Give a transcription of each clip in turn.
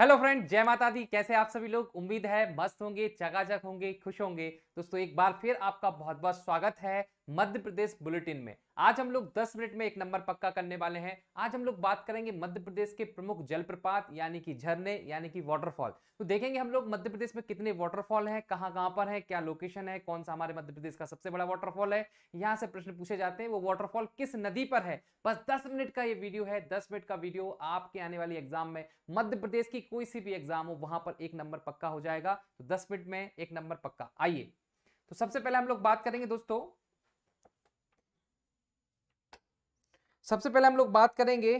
hello friend जय माता दी कैसे आप सभी लोग उम्मीद है मस्त होंगे चकाचक होंगे खुश होंगे दोस्तों एक बार फिर आपका बहुत बहुत स्वागत है मध्य प्रदेश बुलेटिन में आज हम लोग 10 मिनट में एक नंबर पक्का करने वाले हैं आज हम लोग बात करेंगे मध्य प्रदेश के प्रमुख जलप्रपात यानी कि झरने यानी कि वाटरफॉल तो देखेंगे हम लोग मध्य प्रदेश में कितने वाटरफॉल हैं कहाँ कहाँ पर है क्या लोकेशन है कौन सा हमारे मध्य प्रदेश का सबसे बड़ा वाटरफॉल है यहाँ से प्रश्न पूछे जाते हैं वो वाटरफॉल किस नदी पर है बस दस मिनट का ये वीडियो है दस मिनट का वीडियो आपके आने वाली एग्जाम में मध्य प्रदेश की कोई सी भी एग्जाम हो वहां पर एक नंबर पक्का हो जाएगा तो दस मिनट में एक नंबर पक्का आइए तो सबसे पहले हम लोग बात करेंगे दोस्तों सबसे पहले हम लोग बात करेंगे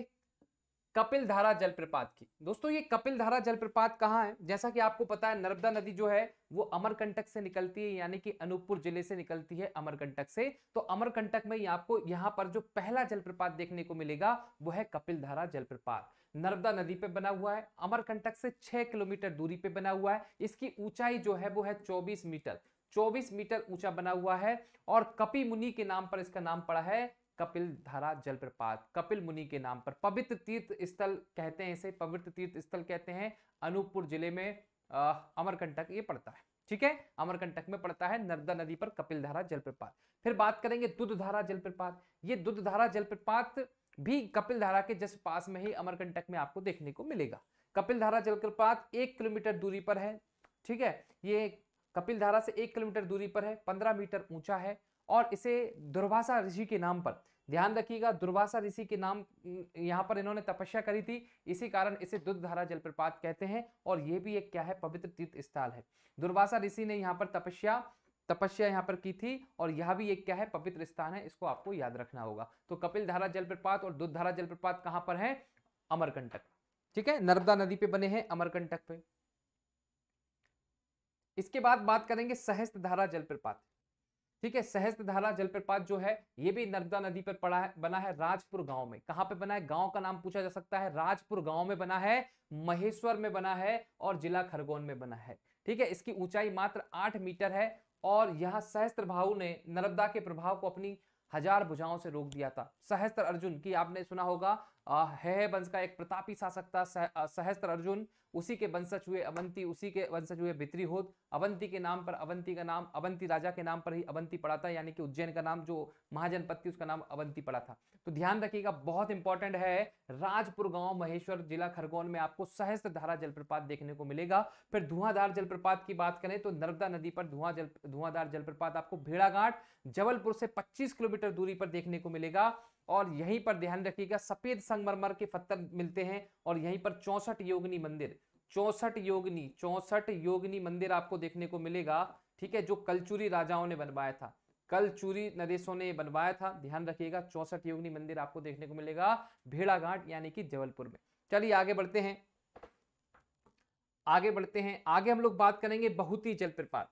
कपिल धारा जलप्रपात की दोस्तों ये कपिल धारा जलप्रपात कहाँ है जैसा कि आपको पता है नर्मदा नदी जो है वो अमरकंटक से निकलती है यानी कि अनूपपुर जिले से निकलती है अमरकंटक से तो अमरकंटक में आपको यहाँ पर जो पहला जलप्रपात देखने को मिलेगा वो है कपिल धारा जलप्रपात नर्मदा नदी पे बना हुआ है अमरकंटक से छह किलोमीटर दूरी पे बना हुआ है इसकी ऊंचाई जो है वो है चौबीस मीटर 24 मीटर ऊंचा बना हुआ है और कपि मुनि के नाम पर इसका नाम पड़ा है कपिल धारा जलप्रपात कपिल मुनि के नाम पर पवित्र तीर्थ स्थल कहते हैं इसे पवित्र तीर्थ स्थल कहते हैं अनूपपुर जिले में अमरकंटक ये पड़ता है ठीक है अमरकंटक में पड़ता है नर्मदा नदी पर कपिल धारा जलप्रपात फिर बात करेंगे दुध धारा जलप्रपात ये दुध धारा जलप्रपात भी कपिल धारा के जस्ट पास में ही अमरकंटक में आपको देखने को मिलेगा कपिल धारा जलप्रपात एक किलोमीटर दूरी पर है ठीक है ये कपिल धारा से एक किलोमीटर दूरी पर है पंद्रह मीटर ऊंचा है और इसे दुर्भाषा ऋषि के नाम पर ध्यान रखिएगा दुर्भाषा ऋषि के नाम यहाँ पर इन्होंने तपस्या करी थी इसी कारण इसे दुधधारा जलप्रपात कहते हैं और ये भी एक क्या है पवित्र तीर्थ स्थल है दुर्भाषा ऋषि ने यहाँ पर तपस्या तपस्या यहाँ पर की थी और यह भी एक क्या है पवित्र स्थान है इसको आपको याद रखना होगा तो कपिल धारा जलप्रपात और दुधधारा जलप्रपात कहाँ पर है अमरकंटक ठीक है नर्मदा नदी पे बने हैं अमरकंटक पे इसके बाद बात करेंगे सहस्त्र धारा जलप्रपात ठीक है सहस्त्र धारा जलप्रपात जो है ये भी नर्मदा नदी पर पड़ा है बना है राजपुर गांव में कहां पे बना है गांव का नाम पूछा जा सकता है राजपुर गांव में बना है महेश्वर में बना है और जिला खरगोन में बना है ठीक है इसकी ऊंचाई मात्र आठ मीटर है और यह सहस्त्र भाव ने नर्मदा के प्रभाव को अपनी हजार भुजाओं से रोक दिया था सहस्त्र अर्जुन की आपने सुना होगा है वंश का एक प्रतापी शासक था सह, सहस्त्र अर्जुन उसी के वंशज हुए अवंती उसी के वंशज हुए भित्रीहोद अवंती के नाम पर अवंती का नाम अवंती राजा के नाम पर ही अवंती पड़ा था यानी कि उज्जैन का नाम जो महाजनपद थी उसका नाम अवंती पड़ा था तो ध्यान रखिएगा बहुत इंपॉर्टेंट है राजपुर गांव महेश्वर जिला खरगोन में आपको सहस्त्र धारा जलप्रपात देखने को मिलेगा फिर धुआंधार जलप्रपात की बात करें तो नर्मदा नदी पर धुआं जल धुआंधार जलप्रपात आपको भेड़ाघाट जबलपुर से पच्चीस किलोमीटर दूरी पर देखने को मिलेगा और यहीं पर ध्यान रखिएगा सफेद संगमरमर के पत्थर मिलते हैं और यहीं पर चौसठ योगनी मंदिर चौसठ योगनी चौसठ योगनी मंदिर आपको देखने को मिलेगा ठीक है जो कलचुरी राजाओं ने बनवाया था कलचुरी नरेशों ने बनवाया था ध्यान रखिएगा चौसठ योगनी मंदिर आपको देखने को मिलेगा भेड़ाघाट यानी कि जबलपुर में चलिए आगे बढ़ते हैं आगे बढ़ते हैं आगे हम लोग बात करेंगे ही जलप्रपात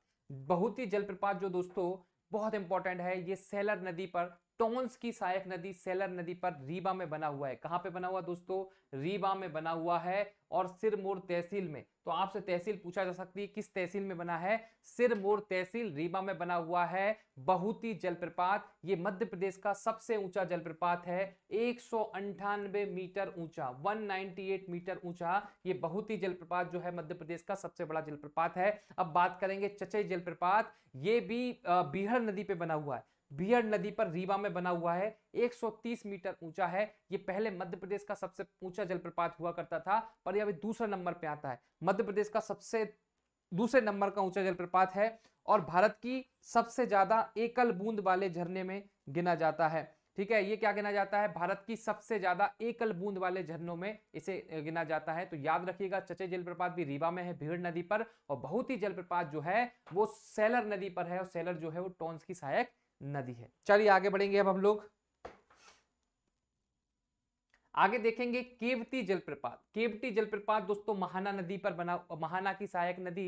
ही जलप्रपात जो दोस्तों बहुत इंपॉर्टेंट है ये सैलर नदी पर टोन्स की सहायक नदी सेलर नदी पर रीवा में बना हुआ है कहाँ पे बना हुआ दोस्तों रीवा में बना हुआ है और सिरमोर तहसील में तो आपसे तहसील पूछा जा सकती है किस तहसील में बना है सिरमोर तहसील रीवा में बना हुआ है ही जलप्रपात ये मध्य प्रदेश का सबसे ऊंचा जलप्रपात है एक मीटर ऊंचा 198 मीटर ऊंचा ये बहुती जलप्रपात जो है मध्य प्रदेश का सबसे बड़ा जलप्रपात है अब बात करेंगे चचई जलप्रपात ये भी बिहार नदी पे बना हुआ है बियर नदी पर रीवा में बना हुआ है 130 मीटर ऊंचा है ये पहले मध्य प्रदेश का सबसे ऊंचा जलप्रपात हुआ करता था पर यह अभी दूसरे नंबर पे आता है मध्य प्रदेश का सबसे दूसरे नंबर का ऊंचा जलप्रपात है और भारत की सबसे ज्यादा एकल बूंद वाले झरने में गिना जाता है ठीक है ये क्या गिना जाता है भारत की सबसे ज्यादा एकल बूंद वाले झरनों में इसे गिना जाता है तो याद रखिएगा चचे जलप्रपात भी रीवा में है भीड़ नदी पर और बहुत ही जलप्रपात जो है वो सैलर नदी पर है और सैलर जो है वो टोन्स की सहायक नदी है चलिए आगे बढ़ेंगे अब हम लोग आगे देखेंगे केवती जलप्रपात केवटी जलप्रपात दोस्तों महाना नदी पर बना महाना की सहायक नदी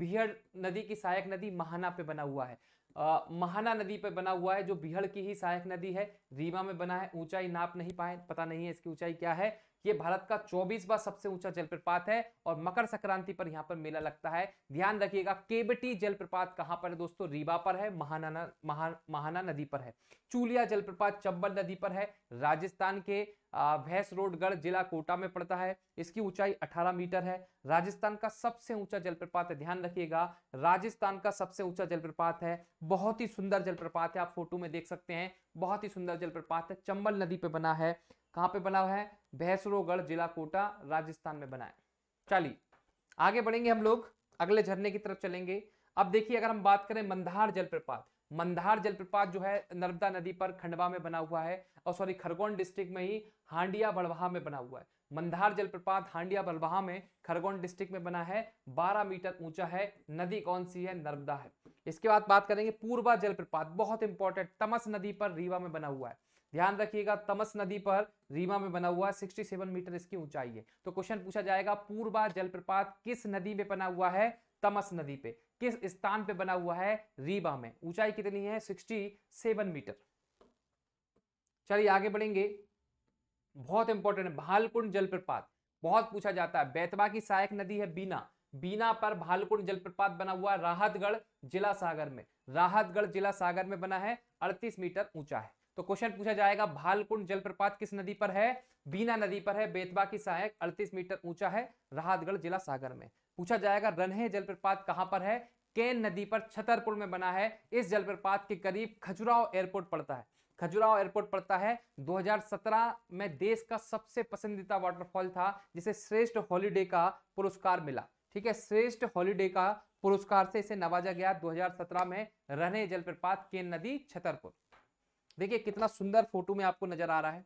बिहड़ नदी की सहायक नदी महाना पे बना हुआ है आ, महाना नदी पर बना हुआ है जो बिहड़ की ही सहायक नदी है रीवा में बना है ऊंचाई नाप नहीं पाए पता नहीं है इसकी ऊंचाई क्या है ये भारत का चौबीसवा सबसे ऊंचा जलप्रपात है और मकर संक्रांति पर यहाँ पर मेला लगता है ध्यान रखिएगा केबटी जलप्रपात कहाँ पर है दोस्तों रीवा पर है महाना महा महाना नदी पर है चूलिया जलप्रपात चंबल नदी पर है राजस्थान के भैंस रोडगढ़ जिला कोटा में पड़ता है इसकी ऊंचाई 18 मीटर है राजस्थान का सबसे ऊंचा जलप्रपात है ध्यान रखिएगा राजस्थान का सबसे ऊंचा जलप्रपात है बहुत ही सुंदर जलप्रपात है आप फोटो में देख सकते हैं बहुत ही सुंदर जलप्रपात है चंबल नदी पे बना है कहाँ पे बना है भैंसरोगढ़ जिला कोटा राजस्थान में बनाए चलिए आगे बढ़ेंगे हम लोग अगले झरने की तरफ चलेंगे अब देखिए अगर हम बात करें मंदार जलप्रपात मंदार जलप्रपात जो है नर्मदा नदी पर खंडवा में बना हुआ है और सॉरी खरगोन डिस्ट्रिक्ट में ही हांडिया बड़वाहा में बना हुआ है मंदार जलप्रपात हांडिया बड़वाहा में खरगोन डिस्ट्रिक्ट में बना है 12 मीटर ऊंचा है नदी कौन सी है नर्मदा है इसके बाद बात करेंगे पूर्वा जलप्रपात बहुत इंपॉर्टेंट तमस नदी पर रीवा में बना हुआ है ध्यान रखिएगा तमस नदी पर रीमा में बना हुआ 67 मीटर इसकी ऊंचाई है तो क्वेश्चन पूछा जाएगा पूर्वा जलप्रपात किस नदी में बना हुआ है तमस नदी पे किस स्थान पे बना हुआ है रीमा में ऊंचाई कितनी है 67 मीटर चलिए आगे बढ़ेंगे बहुत इंपॉर्टेंट है भालकुंड जलप्रपात बहुत पूछा जाता है बैतवा की सहायक नदी है बीना बीना पर भालकुंड जलप्रपात बना हुआ राहतगढ़ जिला सागर में राहतगढ़ जिला सागर में बना है अड़तीस मीटर ऊंचा है तो क्वेश्चन पूछा जाएगा भालकुंड जलप्रपात किस नदी पर है बीना नदी पर है बेतवा की सहायक 38 मीटर ऊंचा है राहतगढ़ जिला सागर में पूछा जाएगा रनहे जलप्रपात कहाँ पर है केन नदी पर छतरपुर में बना है इस जलप्रपात के करीब खजुराव एयरपोर्ट पड़ता है खजुराव एयरपोर्ट पड़ता है 2017 में देश का सबसे पसंदीदा वाटरफॉल था जिसे श्रेष्ठ हॉलीडे का पुरस्कार मिला ठीक है श्रेष्ठ हॉलीडे का पुरस्कार से इसे नवाजा गया 2017 में रहने जलप्रपात केन नदी छतरपुर देखिए कितना सुंदर फोटो में आपको नजर आ रहा है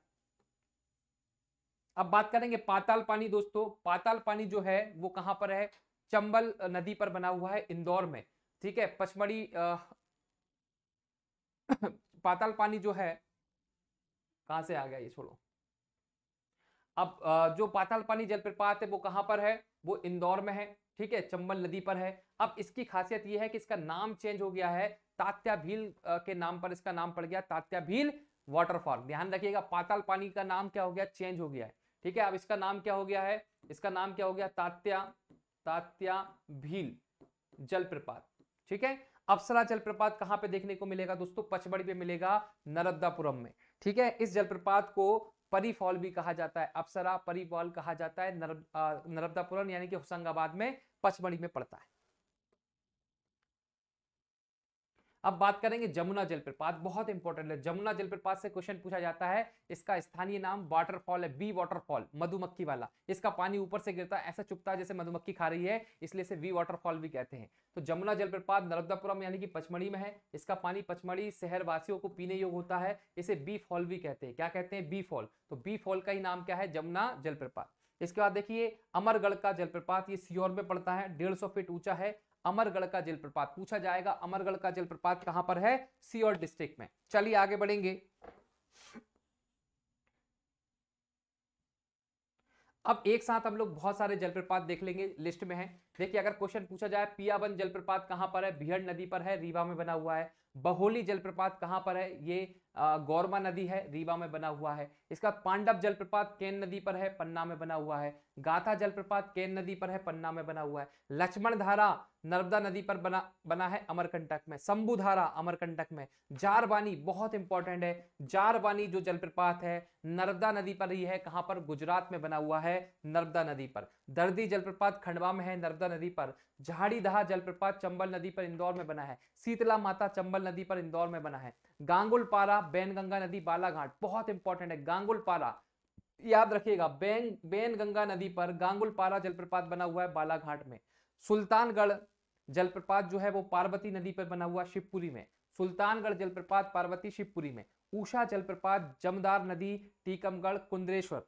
अब बात करेंगे पाताल पानी दोस्तों पाताल पानी जो है वो कहां पर है चंबल नदी पर बना हुआ है इंदौर में ठीक है पचमढ़ी पाताल पानी जो है कहां से आ गया ये छोड़ो अब जो पाताल पानी जलप्रपात है वो कहां पर है वो इंदौर में है ठीक है चंबल नदी पर है अब इसकी खासियत यह है कि इसका नाम चेंज हो गया है तात्या भील के नाम पर इसका नाम पड़ गया तात्या भील वाटरफॉल ध्यान रखिएगा पाताल पानी का नाम क्या हो गया चेंज हो गया है ठीक है अब इसका नाम क्या हो गया है इसका नाम क्या हो गया तात्या तात्या भील जलप्रपात ठीक है अप्सरा जलप्रपात कहां पे देखने को मिलेगा दोस्तों पचमढ़ी पे मिलेगा नरद्दापुरम में ठीक है इस जलप्रपात को परी भी कहा जाता है अप्सरा परी कहा जाता है नरब यानी कि होशंगाबाद में पचमढ़ी में पड़ता है अब बात करेंगे जमुना जलप्रपात बहुत इंपॉर्टेंट है जमुना जलप्रपात से क्वेश्चन पूछा जाता है इसका स्थानीय नाम वाटरफॉल है बी वाटरफॉल मधुमक्खी वाला इसका पानी ऊपर से गिरता है ऐसा चुपता है जैसे मधुमक्खी खा रही है इसलिए इसे वी वाटरफॉल भी कहते हैं तो जमुना जलप्रपात नर्मदापुरम यानी कि पचमढ़ी में है इसका पानी पचमढ़ी शहरवासियों को पीने योग्य होता है इसे बी फॉल भी कहते हैं क्या कहते हैं बी फॉल तो बी फॉल का ही नाम क्या है जमुना जलप्रपात इसके बाद देखिए अमरगढ़ का जलप्रपात ये सियोर में पड़ता है डेढ़ सौ फीट ऊंचा है अमरगढ़ का जलप्रपात पूछा जाएगा अमरगढ़ का जलप्रपात कहां पर है सीओर डिस्ट्रिक्ट में चलिए आगे बढ़ेंगे अब एक साथ हम लोग बहुत सारे जलप्रपात देख लेंगे लिस्ट में है देखिए अगर क्वेश्चन पूछा जाए पियाबन जलप्रपात कहां पर है बिहड़ नदी पर है रीवा में बना हुआ है बहोली जलप्रपात कहां पर है ये गौरमा नदी है रीवा में बना हुआ है इसका पांडव जलप्रपात केन नदी पर है पन्ना में बना हुआ है गाथा जलप्रपात केन नदी पर है पन्ना में बना हुआ है लक्ष्मण धारा नर्मदा नदी पर बना बना है अमरकंटक में संबुधारा अमरकंटक में जारवानी बहुत इंपॉर्टेंट है जारवानी जो जलप्रपात है नर्मदा नदी पर ही है कहां पर गुजरात में बना हुआ है नर्मदा नदी पर दर्दी जलप्रपात खंडवा में है नर्मदा नदी पर दहा जलप्रपात चंबल नदी पर इंदौर में बना है शीतला माता चंबल नदी पर इंदौर में बना है गांगुलपारा बैनगंगा नदी बालाघाट बहुत इंपॉर्टेंट है गांगुलपारा याद रखिएगा बैन बैनगंगा नदी पर गांगुलपारा जलप्रपात बना हुआ है बालाघाट में सुल्तानगढ़ जलप्रपात जो है वो पार्वती नदी पर बना हुआ शिवपुरी में सुल्तानगढ़ जलप्रपात पार्वती शिवपुरी में ऊषा जलप्रपात जमदार नदी टीकमगढ़ कुंद्रेश्वर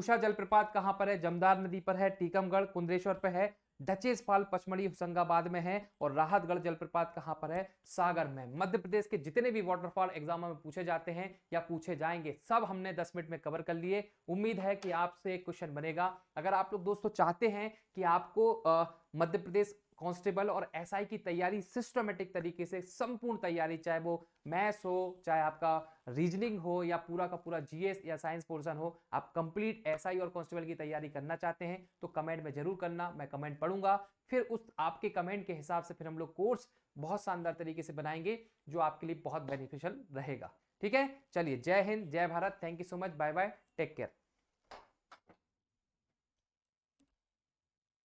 ऊषा जलप्रपात कहाँ पर है जमदार नदी पर है टीकमगढ़ कुंद्रेश्वर पर है डचेस फॉल पचमढ़ी होशंगाबाद में है और राहतगढ़ जलप्रपात कहां पर है सागर में मध्य प्रदेश के जितने भी वाटरफॉल एग्जाम में पूछे जाते हैं या पूछे जाएंगे सब हमने 10 मिनट में कवर कर लिए उम्मीद है कि आपसे एक क्वेश्चन बनेगा अगर आप लोग दोस्तों चाहते हैं कि आपको मध्य प्रदेश कांस्टेबल और एसआई की तैयारी सिस्टमेटिक तरीके से संपूर्ण तैयारी चाहे वो मैथ्स हो चाहे आपका रीजनिंग हो या पूरा का पूरा जीएस या साइंस पोर्शन हो आप कंप्लीट एसआई और कांस्टेबल की तैयारी करना चाहते हैं तो कमेंट में जरूर करना मैं कमेंट पढ़ूंगा फिर उस आपके कमेंट के हिसाब से फिर हम लोग कोर्स बहुत शानदार तरीके से बनाएंगे जो आपके लिए बहुत बेनिफिशियल रहेगा ठीक है चलिए जय हिंद जय Bharat thank you so much bye bye take care